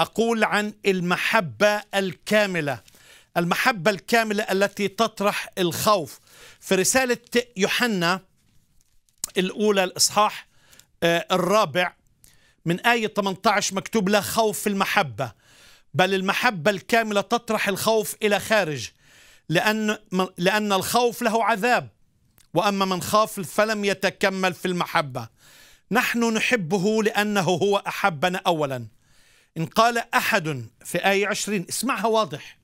أقول عن المحبة الكاملة المحبة الكاملة التي تطرح الخوف في رسالة يوحنا الأولى الإصحاح آه، الرابع من آية 18 مكتوب لا خوف في المحبة بل المحبة الكاملة تطرح الخوف إلى خارج لأن, لأن الخوف له عذاب وأما من خاف فلم يتكمل في المحبة نحن نحبه لأنه هو أحبنا أولا إن قال أحد في آية 20 اسمعها واضح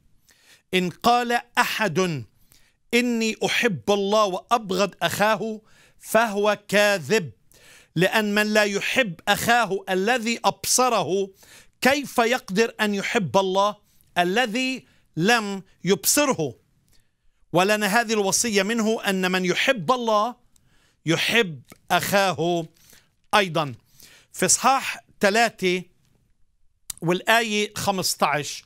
إن قال أحد إني أحب الله وأبغض أخاه فهو كاذب لأن من لا يحب أخاه الذي أبصره كيف يقدر أن يحب الله الذي لم يبصره ولنا هذه الوصية منه أن من يحب الله يحب أخاه أيضا في إصحاح ثلاثة والآية 15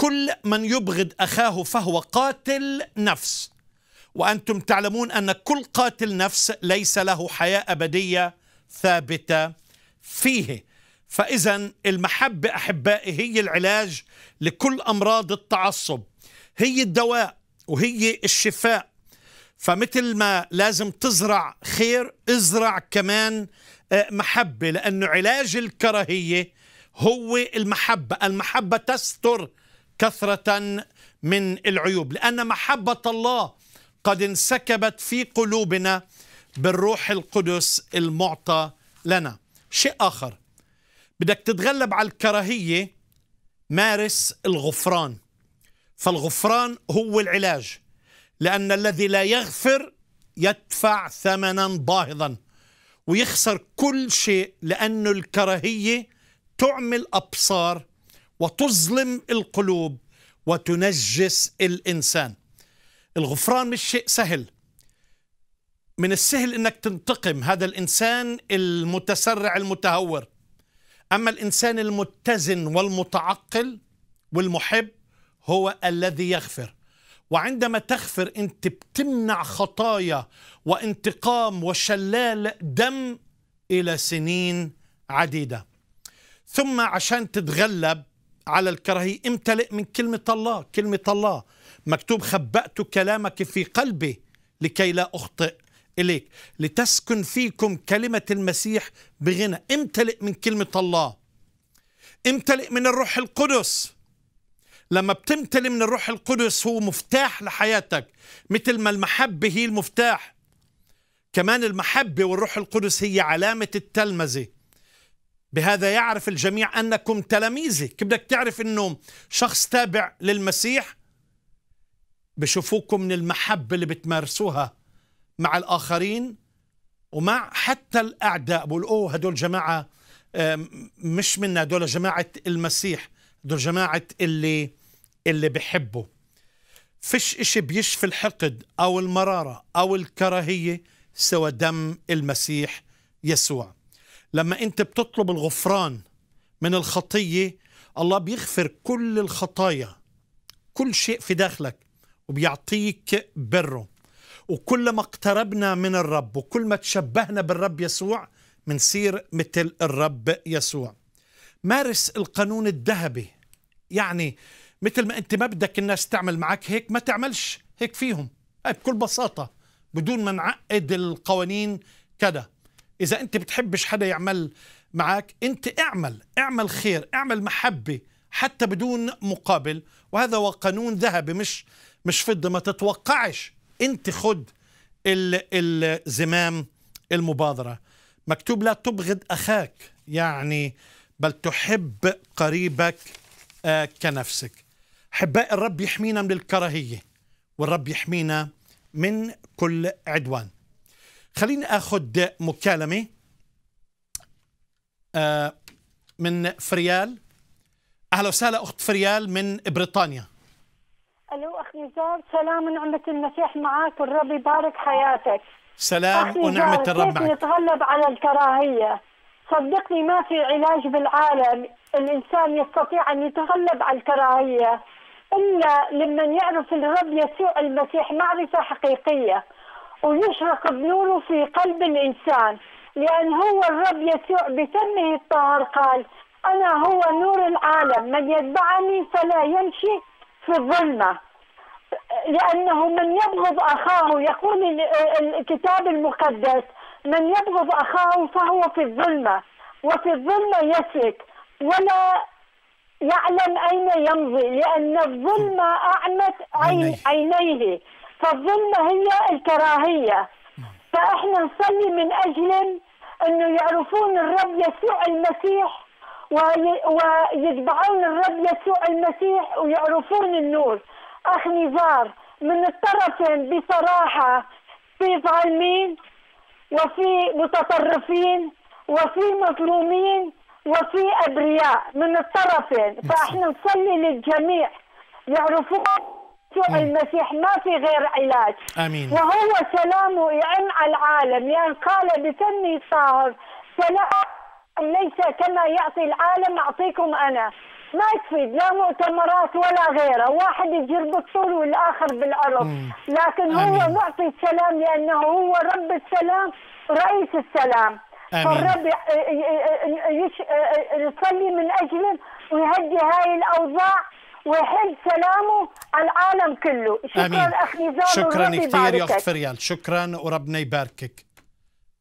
كل من يبغض أخاه فهو قاتل نفس وأنتم تعلمون أن كل قاتل نفس ليس له حياة أبدية ثابتة فيه فإذا المحبة أحبائي هي العلاج لكل أمراض التعصب هي الدواء وهي الشفاء فمثل ما لازم تزرع خير ازرع كمان آه، محبة لأنه علاج الكراهية هو المحبة المحبة تستر كثرة من العيوب لأن محبة الله قد انسكبت في قلوبنا بالروح القدس المعطى لنا شيء آخر بدك تتغلب على الكراهية مارس الغفران فالغفران هو العلاج لأن الذي لا يغفر يدفع ثمنا باهظا ويخسر كل شيء لأن الكراهية تعمل أبصار وتظلم القلوب وتنجس الانسان الغفران مش شيء سهل من السهل انك تنتقم هذا الانسان المتسرع المتهور اما الانسان المتزن والمتعقل والمحب هو الذي يغفر وعندما تغفر انت بتمنع خطايا وانتقام وشلال دم الى سنين عديده ثم عشان تتغلب على الكراهية امتلئ من كلمة الله كلمة الله مكتوب خبأت كلامك في قلبي لكي لا أخطئ إليك لتسكن فيكم كلمة المسيح بغنى امتلئ من كلمة الله امتلئ من الروح القدس لما بتمتلئ من الروح القدس هو مفتاح لحياتك مثل ما المحبة هي المفتاح كمان المحبة والروح القدس هي علامة التلمذة بهذا يعرف الجميع أنكم تلاميذي كيف بدك تعرف أنه شخص تابع للمسيح بشوفوكم من المحبة اللي بتمارسوها مع الآخرين ومع حتى الأعداء بقول أوه هدول جماعة مش منا هدول جماعة المسيح هدول جماعة اللي اللي بحبه فيش إشي بيشفي الحقد أو المرارة أو الكراهية سوى دم المسيح يسوع لما انت بتطلب الغفران من الخطيه الله بيغفر كل الخطايا كل شيء في داخلك وبيعطيك بره وكل ما اقتربنا من الرب وكل ما تشبهنا بالرب يسوع منصير مثل الرب يسوع مارس القانون الذهبي يعني مثل ما انت ما بدك الناس تعمل معك هيك ما تعملش هيك فيهم هاي بكل بساطة بدون ما نعقد القوانين كده اذا انت بتحبش حدا يعمل معك انت اعمل اعمل خير اعمل محبه حتى بدون مقابل وهذا هو قانون ذهبي مش مش فضه ما تتوقعش انت خد الزمام المبادره مكتوب لا تبغض اخاك يعني بل تحب قريبك آه، كنفسك حباء الرب يحمينا من الكراهيه والرب يحمينا من كل عدوان خليني اخذ مكالمه آه، من فريال اهلا وسهلا اخت فريال من بريطانيا الو اخ نزار سلام ونعمه المسيح معك والرب يبارك حياتك سلام ونعمه الرب معك نتغلب على الكراهيه صدقني ما في علاج بالعالم الانسان يستطيع ان يتغلب على الكراهيه الا لمن يعرف الرب يسوع المسيح معرفه حقيقيه ويشرق بنوره في قلب الإنسان لأن هو الرب يسوع بدمه الطاهر قال أنا هو نور العالم من يتبعني فلا يمشي في الظلمة لأنه من يبغض أخاه يقول الكتاب المقدس من يبغض أخاه فهو في الظلمة وفي الظلمة يسك ولا يعلم أين يمضي لأن الظلمة أعمت عينيه فالظلمة هي الكراهية فإحنا نصلي من أجلهم أنه يعرفون الرب يسوع المسيح ويتبعون الرب يسوع المسيح ويعرفون النور أخ نزار من الطرفين بصراحة في ظالمين وفي متطرفين وفي مظلومين وفي أبرياء من الطرفين فإحنا نصلي للجميع يعرفون المسيح ما في غير علاج امين وهو سلامه يعم على العالم يعني قال بفمي صار سلام ليس كما يعطي العالم اعطيكم انا ما تفيد لا مؤتمرات ولا غيره واحد يجر بالطول والاخر بالعرض لكن هو آمين. معطي السلام لانه هو رب السلام رئيس السلام فالرب يصلي من اجله ويهدي هاي الاوضاع ويحل سلامه العالم كله شكرا أمين. اخ نزار شكرا كثير يا اخت فريال شكرا وربنا يباركك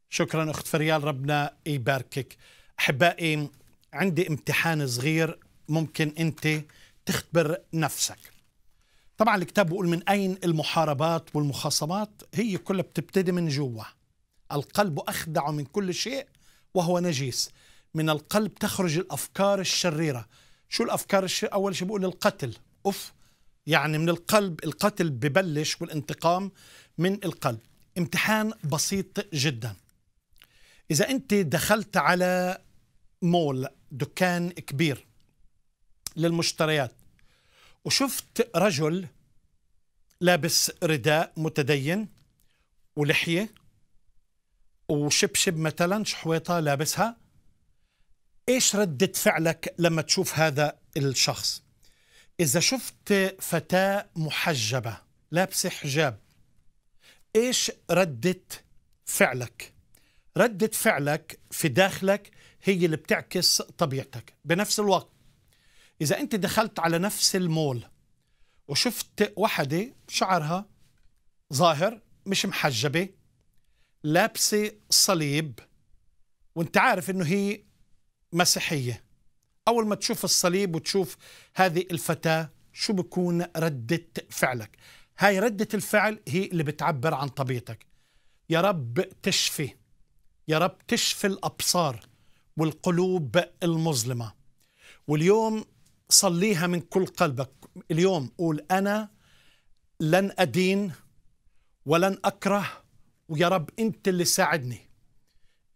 شكرا اخت فريال ربنا يباركك احبائي عندي امتحان صغير ممكن انت تختبر نفسك طبعا الكتاب بيقول من اين المحاربات والمخاصمات هي كلها بتبتدي من جوا القلب اخدع من كل شيء وهو نجيس من القلب تخرج الافكار الشريره شو الافكار الشيء اول شيء بقول القتل اوف يعني من القلب القتل ببلش والانتقام من القلب امتحان بسيط جدا اذا انت دخلت على مول دكان كبير للمشتريات وشفت رجل لابس رداء متدين ولحيه وشبشب مثلا شحويطه لابسها ايش ردة فعلك لما تشوف هذا الشخص اذا شفت فتاة محجبة لابسة حجاب ايش ردة فعلك ردة فعلك في داخلك هي اللي بتعكس طبيعتك بنفس الوقت إذا أنت دخلت على نفس المول وشفت وحدة شعرها ظاهر مش محجبة لابسة صليب وانت عارف انه هي مسيحيه اول ما تشوف الصليب وتشوف هذه الفتاه شو بكون رده فعلك هاي رده الفعل هي اللي بتعبر عن طبيعتك يا رب تشفي يا رب تشفي الابصار والقلوب المظلمه واليوم صليها من كل قلبك اليوم قول انا لن ادين ولن اكره ويا رب انت اللي ساعدني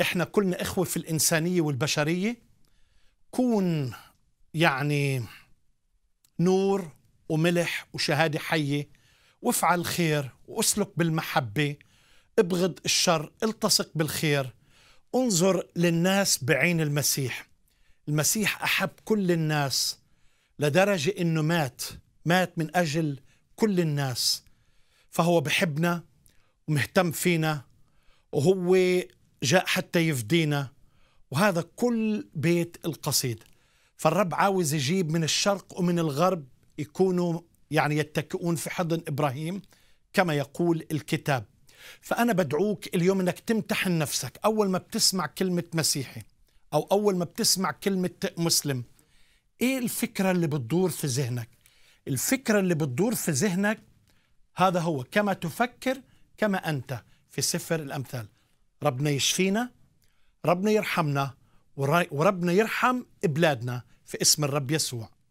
احنا كلنا اخوه في الانسانيه والبشريه كون يعني نور وملح وشهاده حيه وافعل خير واسلك بالمحبه ابغض الشر التصق بالخير انظر للناس بعين المسيح المسيح احب كل الناس لدرجه انه مات مات من اجل كل الناس فهو بحبنا ومهتم فينا وهو جاء حتى يفدينا وهذا كل بيت القصيد فالرب عاوز يجيب من الشرق ومن الغرب يكونوا يعني يتكئون في حضن إبراهيم كما يقول الكتاب فأنا بدعوك اليوم أنك تمتحن نفسك أول ما بتسمع كلمة مسيحي أو أول ما بتسمع كلمة مسلم إيه الفكرة اللي بتدور في ذهنك الفكرة اللي بتدور في ذهنك هذا هو كما تفكر كما أنت في سفر الأمثال ربنا يشفينا ربنا يرحمنا وربنا يرحم بلادنا في اسم الرب يسوع